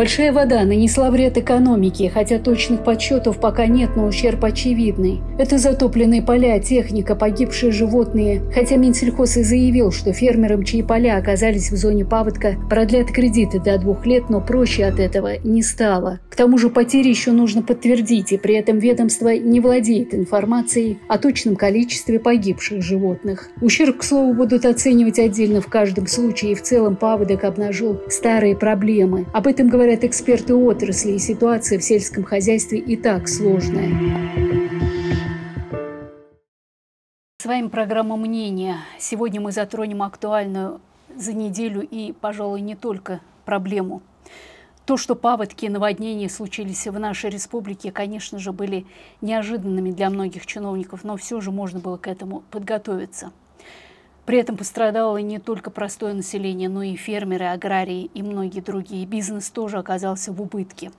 Большая вода нанесла вред экономике, хотя точных подсчетов пока нет, но ущерб очевидный. Это затопленные поля, техника, погибшие животные. Хотя Минсельхоз и заявил, что фермерам, чьи поля оказались в зоне паводка, продлят кредиты до двух лет, но проще от этого не стало. К тому же потери еще нужно подтвердить, и при этом ведомство не владеет информацией о точном количестве погибших животных. Ущерб, к слову, будут оценивать отдельно в каждом случае, и в целом паводок обнажил старые проблемы. Об этом говорят говорят эксперты отрасли, и ситуация в сельском хозяйстве и так сложная. С вами программа «Мнение». Сегодня мы затронем актуальную за неделю и, пожалуй, не только проблему. То, что паводки и наводнения случились в нашей республике, конечно же, были неожиданными для многих чиновников, но все же можно было к этому подготовиться – при этом пострадало не только простое население, но и фермеры, аграрии и многие другие. Бизнес тоже оказался в убытке.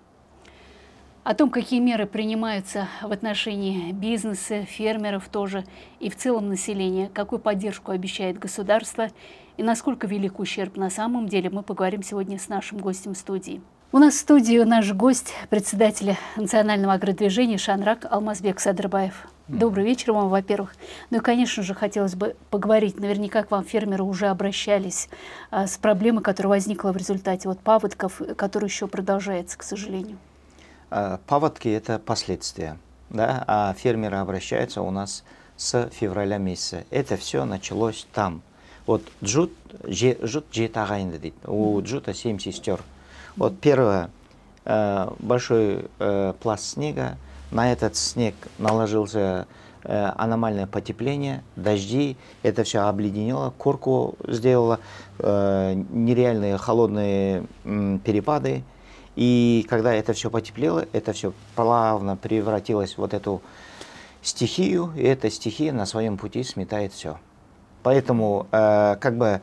О том, какие меры принимаются в отношении бизнеса, фермеров тоже и в целом населения, какую поддержку обещает государство и насколько велик ущерб на самом деле, мы поговорим сегодня с нашим гостем студии. У нас в студии наш гость, председатель национального агродвижения Шанрак Алмазбек Садырбаев. Добрый вечер вам, во-первых. Ну и, конечно же, хотелось бы поговорить. Наверняка к вам фермеры уже обращались а, с проблемой, которая возникла в результате вот паводков, который еще продолжается, к сожалению. А, паводки – это последствия, да, а фермеры обращаются у нас с февраля месяца. Это все началось там. Вот джут, же, джут же тағайынды дейді. У джута семь сестер – вот первое, э, большой э, пласт снега, на этот снег наложился э, аномальное потепление, дожди, это все обледенело, корку сделало, нереальные холодные перепады. И когда это все потеплело, это все плавно превратилось в вот эту стихию, и эта стихия на своем пути сметает все. Поэтому как бы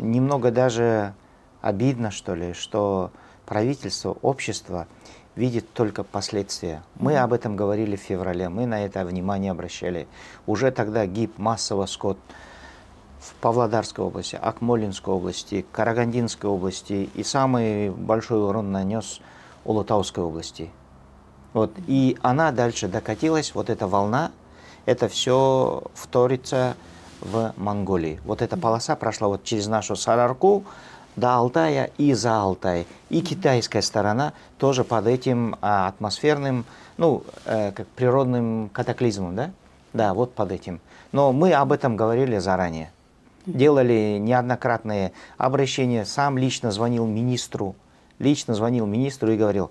немного даже обидно, что ли, что правительство, общество видит только последствия. Мы об этом говорили в феврале, мы на это внимание обращали. Уже тогда гиб массово скот в Павлодарской области, Акмолинской области, Карагандинской области и самый большой урон нанес Улутауской области. Вот. И она дальше докатилась, вот эта волна, это все вторится в Монголии. Вот эта полоса прошла вот через нашу Сарарку, до Алтая и за Алтай. И китайская сторона тоже под этим а, атмосферным, ну, э, как природным катаклизмом, да? Да, вот под этим. Но мы об этом говорили заранее. Делали неоднократные обращения. Сам лично звонил министру. Лично звонил министру и говорил,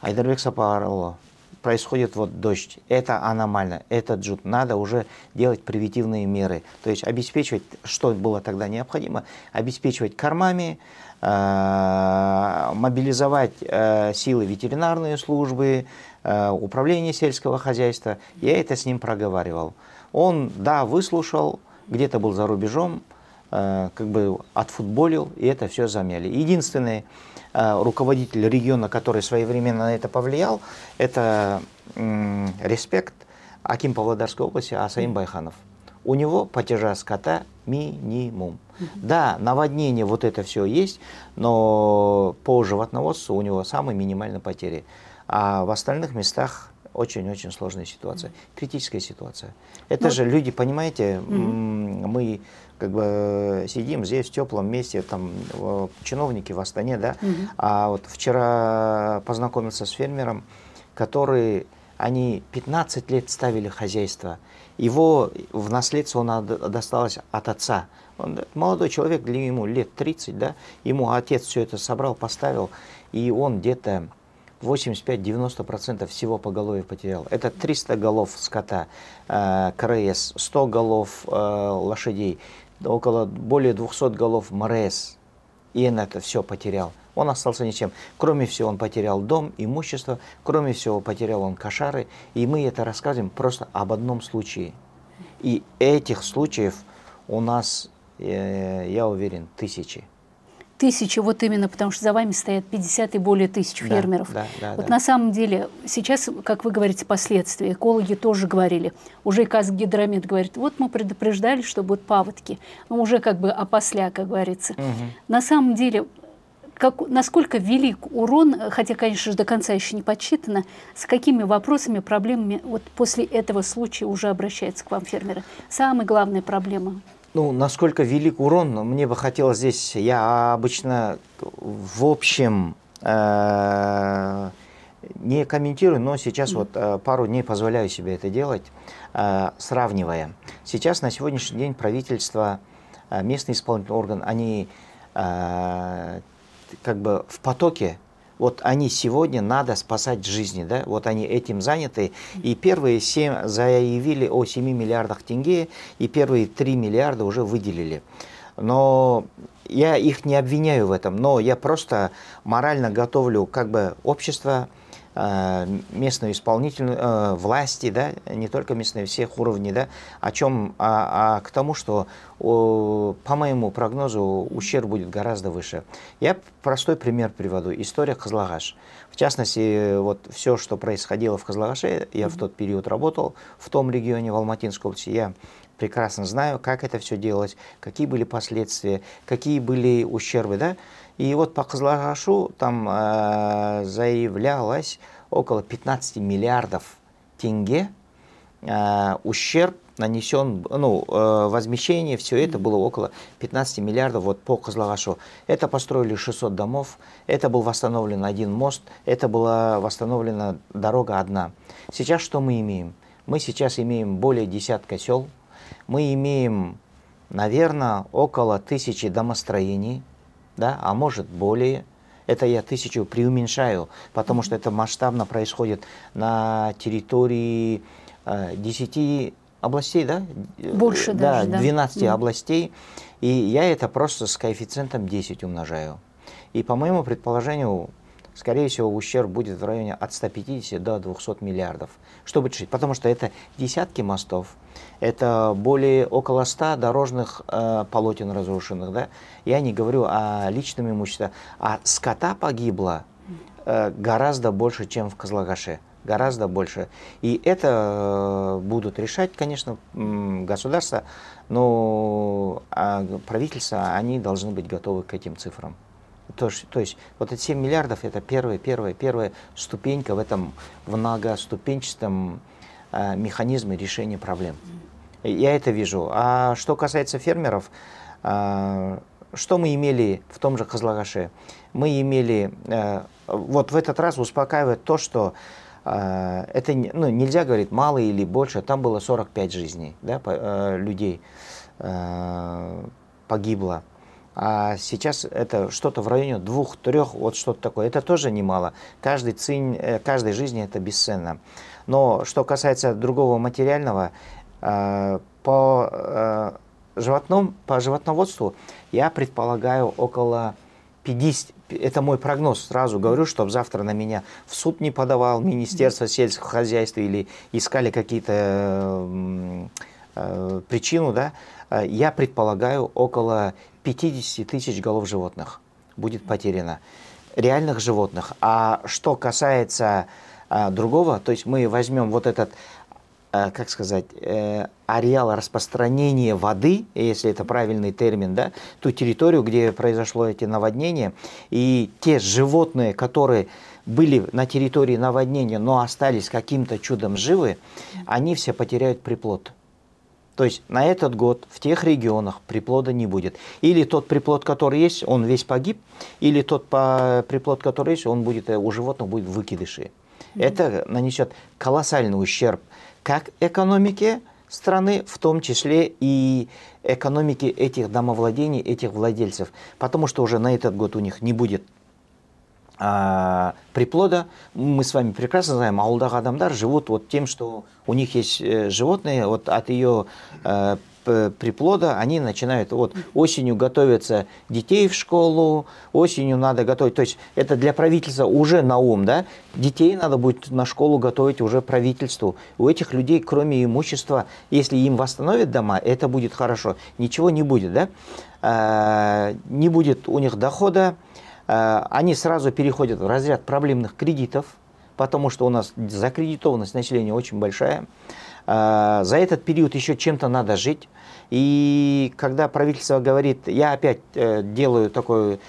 Айдарбек Сапарулло, происходит вот дождь, это аномально, это джут, надо уже делать превентивные меры. То есть обеспечивать, что было тогда необходимо, обеспечивать кормами, э, мобилизовать э, силы ветеринарные службы, э, управление сельского хозяйства. Я это с ним проговаривал. Он, да, выслушал, где-то был за рубежом, как бы отфутболил, и это все замяли. Единственное, Э, руководитель региона, который своевременно на это повлиял, это респект Аким Павлодарской области Асаим Байханов. У него потяжа скота минимум. Да, наводнение, вот это все есть, но по животноводству у него самые минимальные потери. А в остальных местах очень-очень сложная ситуация, критическая ситуация. Это ну, же люди, понимаете, угу. мы как бы э, сидим здесь в теплом месте, там э, чиновники в Астане, да, угу. а вот вчера познакомился с фермером, который, они 15 лет ставили хозяйство, его в наследство он досталось от отца. Он, э, молодой человек, для ему лет 30, да, ему отец все это собрал, поставил, и он где-то 85-90% всего поголовья потерял. Это 300 голов скота, э, КРС, 100 голов э, лошадей, около более 200 голов МРС. И он это все потерял. Он остался ничем. Кроме всего, он потерял дом, имущество, кроме всего, потерял он кошары. И мы это рассказываем просто об одном случае. И этих случаев у нас, э, я уверен, тысячи тысячи, вот именно потому что за вами стоят 50 и более тысяч да, фермеров. Да, да, вот да. на самом деле сейчас, как вы говорите, последствия, экологи тоже говорили, уже Казгидромет говорит, вот мы предупреждали, что будут паводки, но ну, уже как бы опосля, как говорится. Угу. На самом деле как, насколько велик урон, хотя, конечно же, до конца еще не подсчитано, с какими вопросами, проблемами вот после этого случая уже обращаются к вам фермеры? Самая главная проблема – ну, насколько велик урон, мне бы хотелось здесь, я обычно в общем э, не комментирую, но сейчас вот э, пару дней позволяю себе это делать, э, сравнивая. Сейчас на сегодняшний день правительство, э, местный исполнительный орган, они э, как бы в потоке вот они сегодня надо спасать жизни, да, вот они этим заняты. И первые 7 заявили о 7 миллиардах тенге, и первые 3 миллиарда уже выделили. Но я их не обвиняю в этом, но я просто морально готовлю как бы общество, а, местную исполнительную э, власти, да, не только местные, всех уровней, да, о чем, а, а к тому, что, по моему прогнозу, ущерб будет гораздо выше. Я простой пример приведу. История Козлагаш. В частности, вот все, что происходило в Казлагаше, я mm -hmm. в тот период работал в том регионе, в Алматинской области, я прекрасно знаю, как это все делалось, какие были последствия, какие были ущербы, да, и вот по Кызыларгашу там э, заявлялось около 15 миллиардов тенге э, ущерб нанесен, ну, э, возмещение, все это было около 15 миллиардов вот по Козлогашу. Это построили 600 домов, это был восстановлен один мост, это была восстановлена дорога одна. Сейчас что мы имеем? Мы сейчас имеем более десятка сел, мы имеем, наверное, около тысячи домостроений, да, а может более. Это я тысячу преуменьшаю, потому что это масштабно происходит на территории э, 10 областей, да? Больше э, да, даже, 12 да. областей. И я это просто с коэффициентом 10 умножаю. И по моему предположению, скорее всего, ущерб будет в районе от 150 до 200 миллиардов. Чтобы чуть, потому что это десятки мостов, это более около 100 дорожных э, полотен разрушенных, да. Я не говорю о личном имуществе, а скота погибло э, гораздо больше, чем в Козлагаше гораздо больше. И это э, будут решать, конечно, государства, но а, правительства, они должны быть готовы к этим цифрам. То, то есть вот эти 7 миллиардов это первая, первая, первая ступенька в этом многоступенчатом э, механизме решения проблем. Я это вижу. А что касается фермеров, э, что мы имели в том же Козлагаше? Мы имели, э, вот в этот раз успокаивает то, что э, это ну, нельзя говорить мало или больше, там было 45 жизней да, по, э, людей э, погибло а сейчас это что-то в районе двух-трех, вот что-то такое. Это тоже немало. Каждый цинь, э, каждой жизни это бесценно. Но что касается другого материального, э, по, э, животном, по животноводству я предполагаю около 50, это мой прогноз, сразу говорю, чтобы завтра на меня в суд не подавал Министерство сельского хозяйства или искали какие-то э, причину, да, э, я предполагаю, около 50 тысяч голов животных будет потеряно, реальных животных. А что касается э, другого, то есть мы возьмем вот этот, э, как сказать, э, ареал распространения воды, если это правильный термин, да, ту территорию, где произошло эти наводнения, и те животные, которые были на территории наводнения, но остались каким-то чудом живы, они все потеряют приплод. То есть на этот год в тех регионах приплода не будет. Или тот приплод, который есть, он весь погиб, или тот приплод, который есть, он будет, э, у животных будет выкидыши. Mm -hmm. Это нанесет колоссальный ущерб как экономике страны, в том числе и экономике этих домовладений, этих владельцев. Потому что уже на этот год у них не будет а, приплода мы с вами прекрасно знаем ауылдағы адамдар живут вот тем что у них есть э, животные вот от ее э, приплода они начинают вот осенью готовятся детей в школу осенью надо готовить то есть это для правительства уже на ум да детей надо будет на школу готовить уже правительству у этих людей кроме имущества если им восстановят дома это будет хорошо ничего не будет да а, не будет у них дохода Э, они сразу переходят в разряд проблемных кредитов, потому что у нас закредитованность населения очень большая. Э, за этот период еще чем-то надо жить. И когда правительство говорит, я опять э, делаю такой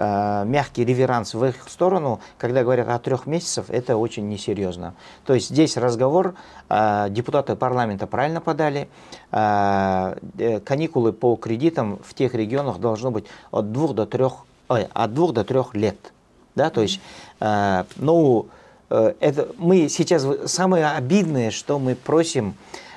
мягкий реверанс в их сторону, когда говорят о трех месяцах, это очень несерьезно. То есть здесь разговор, депутаты парламента правильно подали, каникулы по кредитам в тех регионах должно быть от двух до трех ой, от двух до трех лет. Да, то есть, э, ну, э, это мы сейчас самое обидное, что мы просим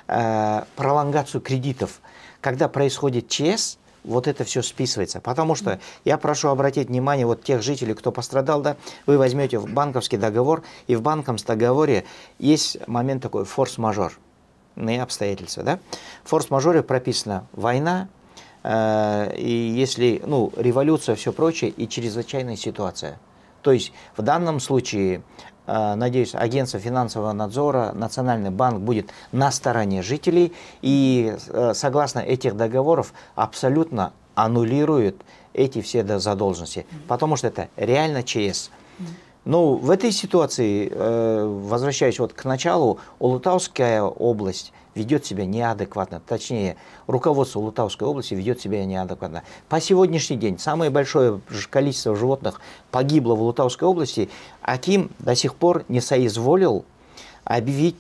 э, пролонгацию кредитов. Когда происходит ЧС, вот это все списывается. Потому что я прошу обратить внимание вот тех жителей, кто пострадал, да, вы возьмете в банковский договор, и в банковском договоре есть момент такой форс-мажор обстоятельства. Да? В форс-мажоре прописано война, Э, и если, ну, революция, все прочее, и чрезвычайная ситуация. То есть в данном случае, э, надеюсь, агентство финансового надзора, Национальный банк будет на стороне жителей и э, согласно этих договоров абсолютно аннулирует эти все задолженности, потому что это реально ЧС. Ну, в этой ситуации, возвращаясь вот к началу, Улутауская область ведет себя неадекватно. Точнее, руководство Лутавской области ведет себя неадекватно. По сегодняшний день самое большое количество животных погибло в Лутавской области. Аким до сих пор не соизволил объявить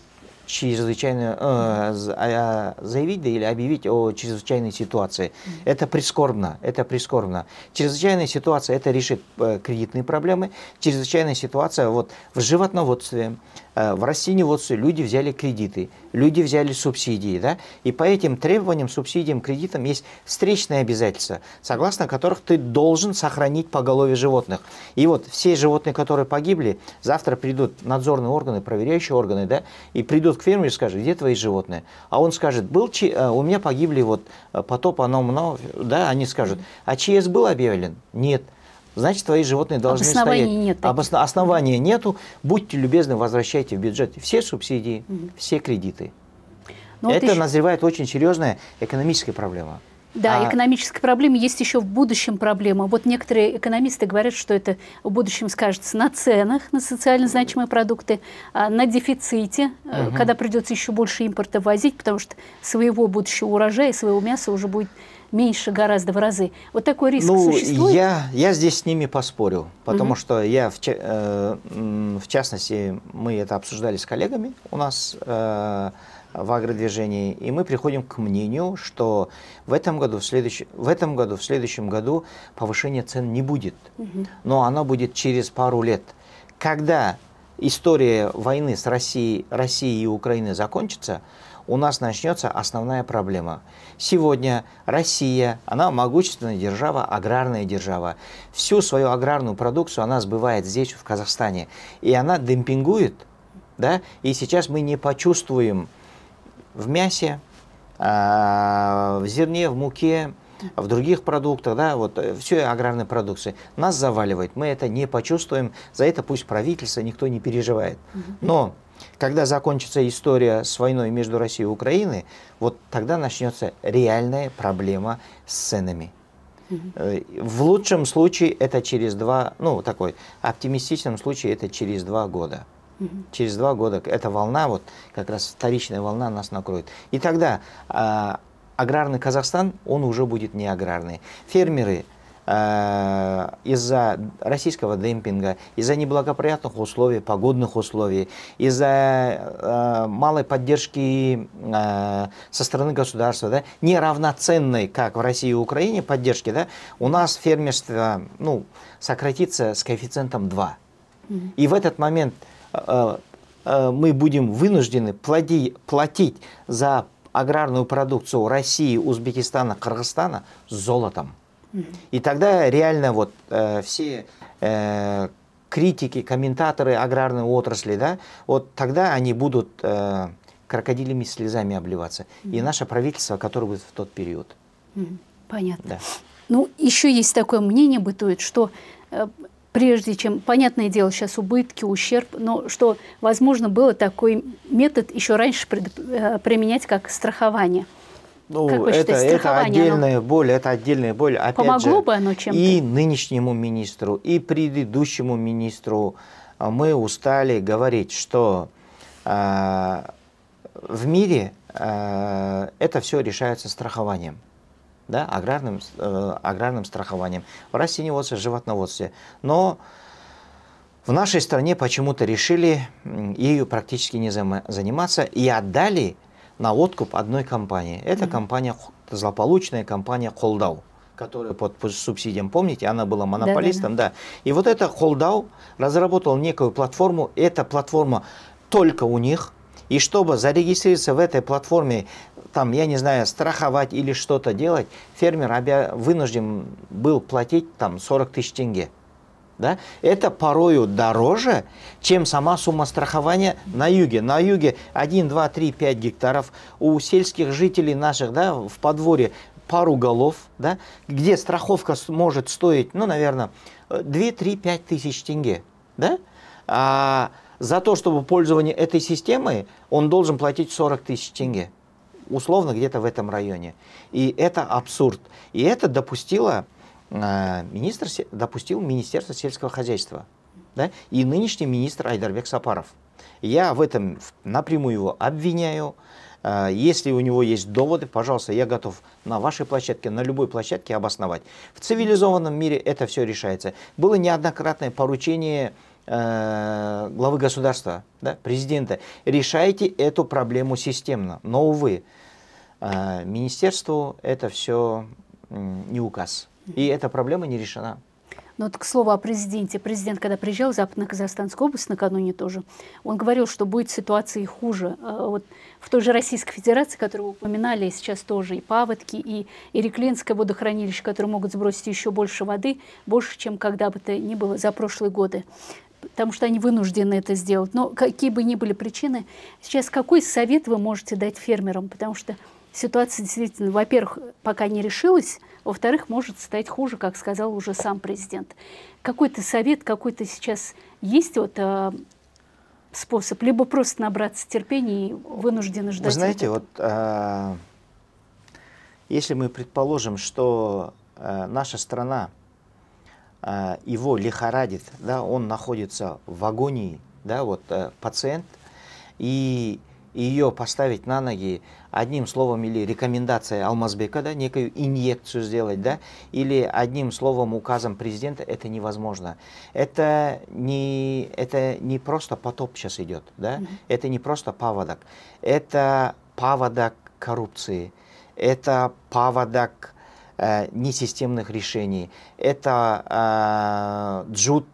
чрезвычайно э, а, а, заявить да, или объявить о чрезвычайной ситуации. Это прискорбно, это прискорбно. Чрезвычайная ситуация это решит э, кредитные проблемы. Чрезвычайная ситуация вот в животноводстве, Э, в растениеводстве люди взяли кредиты, люди взяли субсидии, да, и по этим требованиям, субсидиям, кредитам есть встречные обязательства, согласно которых ты должен сохранить поголовье животных. И вот все животные, которые погибли, завтра придут надзорные органы, проверяющие органы, да, и придут к фермеру и скажут, где твои животные? А он скажет, был э, у меня погибли вот э, потоп, оно, оно, да, они скажут, а ЧС был объявлен? Нет значит, твои животные должны Обоснований стоять. Нет таких. Основания нету. Будьте любезны, возвращайте в бюджет все субсидии, угу. все кредиты. Но ну, Это вот еще... назревает очень серьезная экономическая проблема. Да, а... экономической проблемы есть еще в будущем проблема. Вот некоторые экономисты говорят, что это в будущем скажется на ценах на социально значимые продукты, а, на дефиците, угу. когда придется еще больше импорта возить, потому что своего будущего урожая, своего мяса уже будет меньше гораздо в разы. Вот такой риск ну, существует? Я, я здесь с ними поспорю, потому угу. что я, в, э, в частности, мы это обсуждали с коллегами у нас э, в агродвижении, и мы приходим к мнению, что в этом году, в, следующ... в этом году, в следующем году повышения цен не будет, угу. но оно будет через пару лет. Когда история войны с Россией, Россией и Украиной закончится, у нас начнется основная проблема. Сегодня Россия, она могущественная держава, аграрная держава. Всю свою аграрную продукцию она сбывает здесь, в Казахстане. И она демпингует, да, и сейчас мы не почувствуем в мясе, а, в зерне, в муке, в других продуктах, да, вот э, все аграрной продукции, нас заваливает, мы это не почувствуем, за это пусть правительство, никто не переживает. Но когда закончится история с войной между Россией и Украиной, вот тогда начнется реальная проблема с ценами. Э, в лучшем случае это через два, ну такой оптимистичном случае это через два года. Через два года эта волна, вот как раз вторичная волна нас накроет. И тогда а, аграрный Казахстан, он уже будет не аграрный. Фермеры Э, из-за российского демпинга, из-за неблагоприятных условий, погодных условий, из-за э, малой поддержки э, со стороны государства, да, неравноценной, как в России и Украине, поддержки, да, у нас фермерство ну, сократится с коэффициентом 2. И в этот момент мы будем вынуждены платить за аграрную продукцию России, Узбекистана, Кыргызстана золотом. И тогда реально вот э, все э, критики, комментаторы аграрной отрасли, да, вот тогда они будут э, крокодилями слезами обливаться. Угу. И наше правительство, которое будет в тот период. Угу. Понятно. Да. Ну, еще есть такое мнение бытует, что э, прежде чем, понятное дело, сейчас убытки, ущерб, но что, возможно, было такой метод еще раньше пред, э, применять как страхование – ну, как вы это, считаете, это отдельная оно... боль, это отдельная боль. Опять Помогло же, бы оно чем-то? И нынешнему министру, и предыдущему министру а мы устали говорить, что э, в мире э, это все решается страхованием. Да, аграрным, э, аграрным страхованием. В растениеводстве, животноводстве. Но в нашей стране почему-то решили ею практически не заниматься и отдали на откуп одной компании. Это mm-hmm. компания, злополучная компания Холдау которая под, под субсидиям, помните, она была монополистом, да, да. да. И вот эта Холдау разработала некую платформу, эта платформа только у них, и чтобы зарегистрироваться в этой платформе, там, я не знаю, страховать или что-то делать, фермер вынужден был платить там 40 тысяч тенге да, это порою дороже, чем сама сумма страхования на юге. На юге 1, 2, 3, 5 гектаров. У сельских жителей наших да, в подворье пару голов, да, где страховка может стоить, ну, наверное, 2, 3, 5 тысяч тенге. Да? А за то, чтобы пользование этой системой, он должен платить 40 тысяч тенге условно где-то в этом районе. И это абсурд. И это допустило Э, министр допустил Министерство сельского хозяйства да, и нынешний министр Айдарбек Сапаров. Я в этом напрямую его обвиняю. Э, если у него есть доводы, пожалуйста, я готов на вашей площадке, на любой площадке обосновать. В цивилизованном мире это все решается. Было неоднократное поручение э, главы государства, да, президента. Решайте эту проблему системно. Но, увы, министерству это все не указ. И эта проблема не решена. Но ну, вот к слову о президенте. Президент, когда приезжал в Западно-Казахстанскую область накануне тоже, он говорил, что будет ситуация хуже. Э, вот в той же Российской Федерации, которую вы упоминали, сейчас тоже и паводки, и Ирекленское водохранилище, которые могут сбросить еще больше воды, больше, чем когда бы то ни было за прошлые годы потому что они вынуждены это сделать. Но какие бы ни были причины, сейчас какой совет вы можете дать фермерам? Потому что ситуация действительно, во-первых, пока не решилась, во-вторых, может стать хуже, как сказал уже сам президент. Какой-то совет, какой-то сейчас есть вот э, способ, либо просто набраться терпения и вынуждены ждать. Вы знаете, вот э, если мы предположим, что э, наша страна э, его лихорадит, да, он находится в агонии, да, вот э, пациент и и ее поставить на ноги одним словом или рекомендация Алмазбека, да, некую инъекцию сделать, да, или одним словом указом президента, это невозможно. Это не, это не просто потоп сейчас идет, да, mm -hmm. это не просто паводок, это паводок коррупции, это паводок э, несистемных решений, это э, джут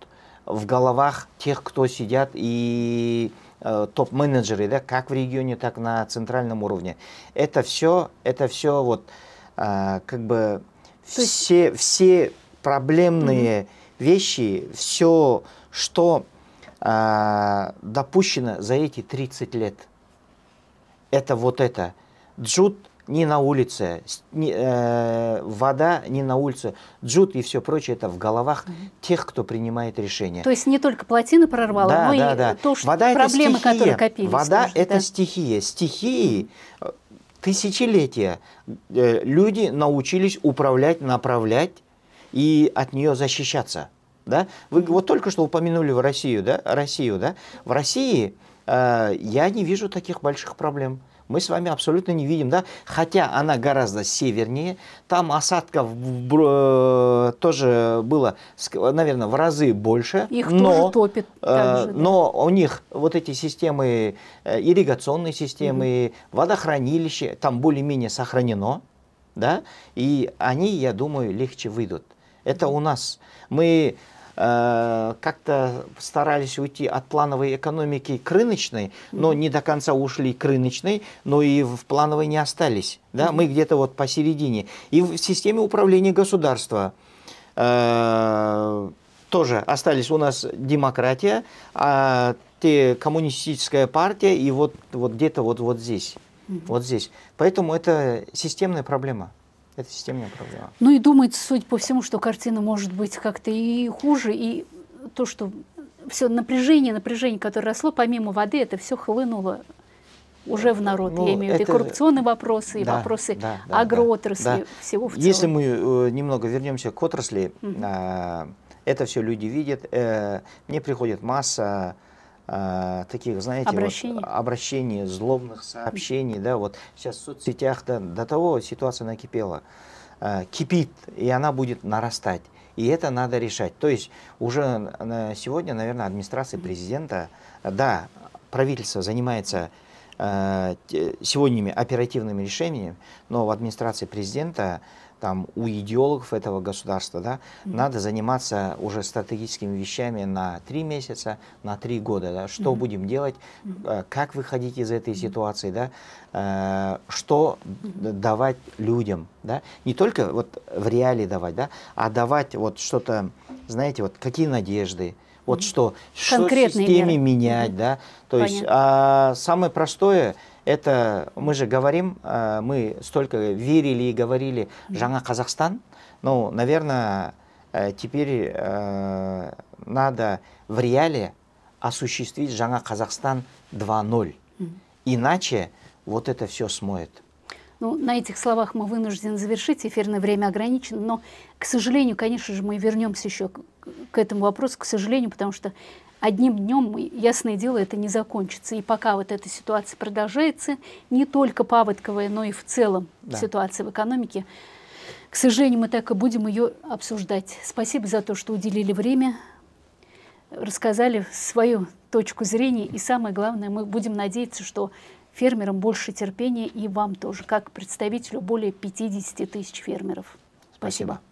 в головах тех, кто сидят и Э, топ-менеджеры, да, как в регионе, так на центральном уровне. Это все, это все вот а, как бы все, есть... все проблемные угу. вещи, все, что а, допущено за эти 30 лет. Это вот это. Джуд не на улице, не, э, вода не на улице, джут и все прочее это в головах тех, кто принимает решения. То есть не только плотина прорвала, да, но да, и да. то, что вода проблемы, это стихия. которые копились. Вода может, это да? стихия. Стихии тысячелетия э, люди научились управлять, направлять и от нее защищаться. Да? Вы вот только что упомянули в Россию, да? Россию, да? В России э, я не вижу таких больших проблем мы с вами абсолютно не видим, да, хотя она гораздо севернее, там осадков э, тоже было, наверное, в разы больше. Их но, тоже топит. Э, также, да. Но у них вот эти системы, э, ирригационные системы, угу. водохранилище, там более-менее сохранено, да, и они, я думаю, легче выйдут. Это у нас. Мы Э, как-то старались уйти от плановой экономики к рыночной, но не до конца ушли к рыночной, но и в плановой не остались. Да? Мы где-то вот посередине. И в системе управления государства э, тоже остались у нас демократия, а те, коммунистическая партия и вот, вот где-то вот, вот здесь. Вот здесь. Поэтому это системная проблема. Это системная проблема. Ну и думается, судя по всему, что картина может быть как-то и хуже, и то, что все напряжение, напряжение, которое росло помимо воды, это все хлынуло уже в народ. Ну, Я имею в виду это... и коррупционные вопросы, и да, вопросы да, да, агроотрасли, да, да. всего в целом. Если мы э, немного вернемся к отрасли, угу. э, это все люди видят. Э, мне приходит масса а, таких, знаете, обращений. Вот, обращений, злобных сообщений, да, вот сейчас в соцсетях да, до того ситуация накипела, э, кипит, и она будет нарастать. И это надо решать. То есть уже сегодня, наверное, администрация президента, да, правительство занимается э, а, сегодняшними оперативными решениями, но в администрации президента там, у идеологов этого государства, да, mm-hmm. надо заниматься уже стратегическими вещами на три месяца, на три года, да, что mm-hmm. будем делать, mm-hmm. как выходить из этой ситуации, да, э, что mm-hmm. давать людям, да, не только вот в реале давать, да, а давать вот что-то, знаете, вот какие надежды, вот mm-hmm. что, Конкретные что в системе меры. менять, mm-hmm. да, то Понятно. есть а, самое простое – это мы же говорим, э, мы столько верили и говорили «Жанна Казахстан, но, ну, наверное, э, теперь э, надо в реале осуществить «Жанна Казахстан 2.0. Иначе вот это все смоет. Ну, на этих словах мы вынуждены завершить, эфирное время ограничено, но, к сожалению, конечно же, мы вернемся еще к этому вопросу, к сожалению, потому что одним днем, ясное дело, это не закончится. И пока вот эта ситуация продолжается, не только паводковая, но и в целом да. ситуация в экономике, к сожалению, мы так и будем ее обсуждать. Спасибо за то, что уделили время, рассказали свою точку зрения. И самое главное, мы будем надеяться, что фермерам больше терпения и вам тоже, как представителю более 50 тысяч фермеров. Спасибо. Спасибо.